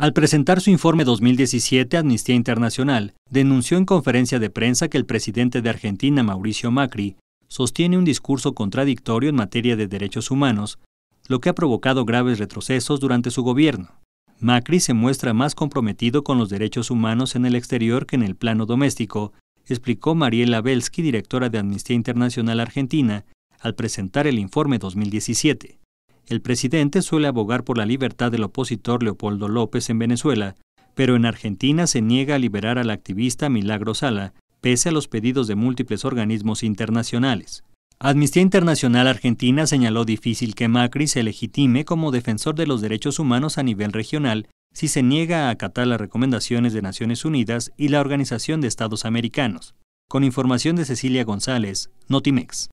Al presentar su informe 2017, Amnistía Internacional denunció en conferencia de prensa que el presidente de Argentina, Mauricio Macri, sostiene un discurso contradictorio en materia de derechos humanos, lo que ha provocado graves retrocesos durante su gobierno. Macri se muestra más comprometido con los derechos humanos en el exterior que en el plano doméstico, explicó Mariela Belsky, directora de Amnistía Internacional Argentina, al presentar el informe 2017. El presidente suele abogar por la libertad del opositor Leopoldo López en Venezuela, pero en Argentina se niega a liberar al activista Milagro Sala, pese a los pedidos de múltiples organismos internacionales. Amnistía Internacional Argentina señaló difícil que Macri se legitime como defensor de los derechos humanos a nivel regional si se niega a acatar las recomendaciones de Naciones Unidas y la Organización de Estados Americanos. Con información de Cecilia González, Notimex.